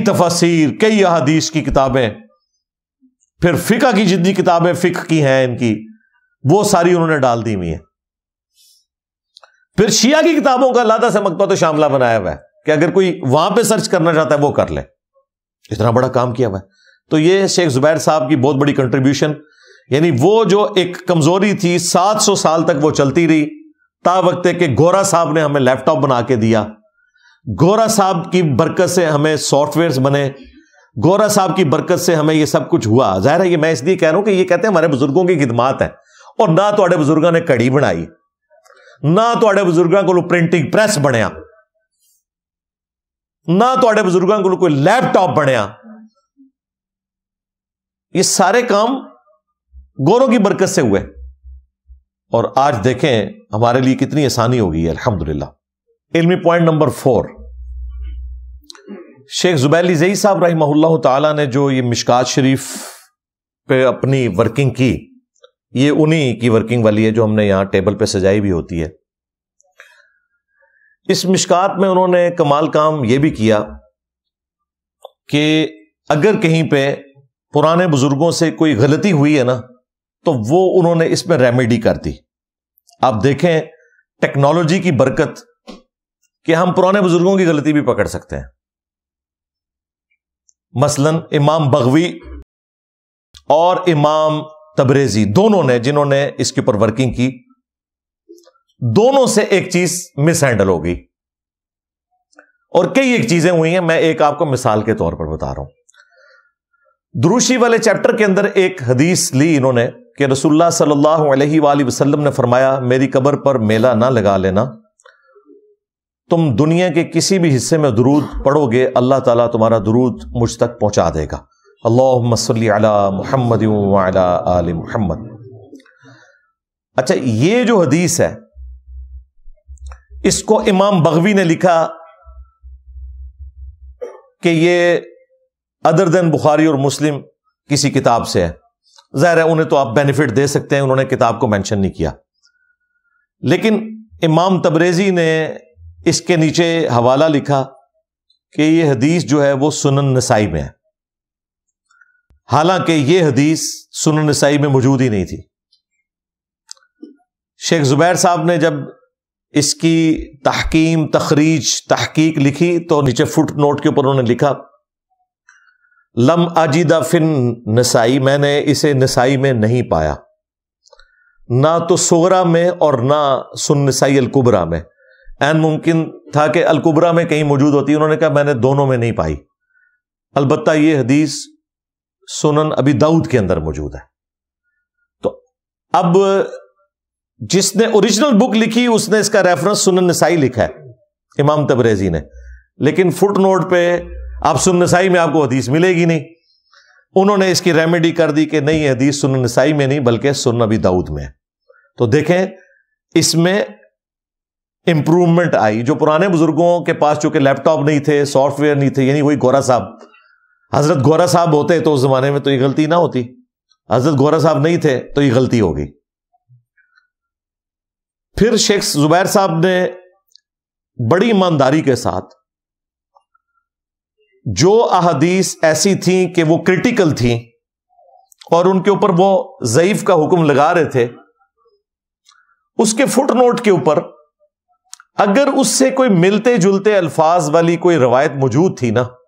तफासिर कई अहादीस की किताबें फिर फ़िका की जितनी किताबें फ़िक की हैं इनकी वो सारी उन्होंने डाल दी हुई है फिर शिया की किताबों का लादा से मकबा तो शामला बनाया हुआ है कि अगर कोई वहां पे सर्च करना चाहता है वो कर ले इतना बड़ा काम किया हुआ है तो ये शेख जुबैर साहब की बहुत बड़ी कंट्रीब्यूशन यानी वो जो एक कमजोरी थी 700 साल तक वो चलती रही ता वक्त के गोरा साहब ने हमें लैपटॉप बना के दिया गोरा साहब की बरकत से हमें सॉफ्टवेयर बने गोरा साहब की बरकत से हमें यह सब कुछ हुआ जाहिर है मैं इसलिए कह रहा हूं कि यह कहते हैं हमारे बुजुर्गों की खिदमात है और ना तो बुजुर्गों ने कड़ी बनाई ना तो ਬਜ਼ੁਰਗਾਂ को प्रिंटिंग प्रेस ਬਣਿਆ ना ਤੁਹਾਡੇ बुजुर्गों ਕੋਲ ਕੋਈ ਲੈਪਟਾਪ ਬਣਿਆ ये सारे काम गोरों की बरकत से हुए और आज देखें हमारे लिए कितनी आसानी हो गई है अल्हम्दुलिल्लाह इलमी पॉइंट नंबर फोर शेख जुबैली जई साहब रही ताला ने जो ये मिशकात शरीफ पे अपनी वर्किंग की ये उन्हीं की वर्किंग वाली है जो हमने यहां टेबल पे सजाई भी होती है इस मिशकात में उन्होंने कमाल काम यह भी किया कि अगर कहीं पे पुराने बुजुर्गों से कोई गलती हुई है ना तो वो उन्होंने इसमें रेमेडी कर दी आप देखें टेक्नोलॉजी की बरकत कि हम पुराने बुजुर्गों की गलती भी पकड़ सकते हैं मसलन इमाम बघवी और इमाम तबरेजी दोनों ने जिन्होंने इसके ऊपर वर्किंग की दोनों से एक चीज मिस हैंडल हो गई और कई एक चीजें हुई हैं मैं एक आपको मिसाल के तौर पर बता रहा हूं दुरुशी वाले चैप्टर के अंदर एक हदीस ली इन्होंने कि रसुल्ला सल्लल्लाहु अलैहि वसल्लम ने फरमाया मेरी कब्र पर मेला ना लगा लेना तुम दुनिया के किसी भी हिस्से में दरूद पढ़ोगे अल्लाह ताला तुम्हारा दरूद मुझ तक पहुंचा देगा अल्लाह मसल मोहम्मद आल मोहम्मद अच्छा ये जो हदीस है इसको इमाम बगवी ने लिखा कि ये अदर देन बुखारी और मुस्लिम किसी किताब से है जाहिर है उन्हें तो आप बेनिफिट दे सकते हैं उन्होंने किताब को मैंशन नहीं किया लेकिन इमाम तबरेजी ने इसके नीचे हवाला लिखा कि यह हदीस जो है वो सुनन नसाई में है हालांकि यह हदीस सुनन नसाई में मौजूद ही नहीं थी शेख जुबैर साहब ने जब इसकी तहकीम तखरीज तहकीक लिखी तो नीचे फुट नोट के ऊपर उन्होंने लिखा लम आजीदा फिन नसाई मैंने इसे नसाई में नहीं पाया ना तो सोगरा में और ना सुन नसाई अलकुबरा में एन मुमकिन था कि अलकुबरा में कहीं मौजूद होती उन्होंने कहा मैंने दोनों में नहीं पाई अलबत् ये हदीस सुनन अभी दाऊद के अंदर मौजूद है तो अब जिसने ओरिजिनल बुक लिखी उसने इसका रेफरेंस सुनन नसाई लिखा है इमाम तबरेजी ने लेकिन फुट नोट पर आप सुन नसाई में आपको हदीस मिलेगी नहीं उन्होंने इसकी रेमेडी कर दी कि नहीं हदीस सुन नसाई में नहीं बल्कि सुन अभी दाऊद में तो देखें इसमें इंप्रूवमेंट आई जो पुराने बुजुर्गों के पास चूंकि लैपटॉप नहीं थे सॉफ्टवेयर नहीं थे यानी वही गौरा साहब हजरत गौरा साहब होते तो उस जमाने में तो ये गलती ना होती हजरत गौरा साहब नहीं थे तो ये गलती हो गई फिर शेख जुबैर साहब ने बड़ी ईमानदारी के साथ जो अहदीस ऐसी थी कि वो क्रिटिकल थी और उनके ऊपर वो जयीफ का हुक्म लगा रहे थे उसके फुट नोट के ऊपर अगर उससे कोई मिलते जुलते अल्फाज वाली कोई रवायत मौजूद थी ना